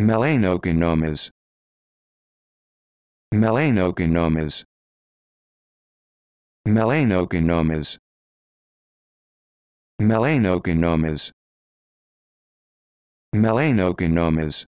melanogonomas melanogonomas melanogonomas melanogonomas melanogonomas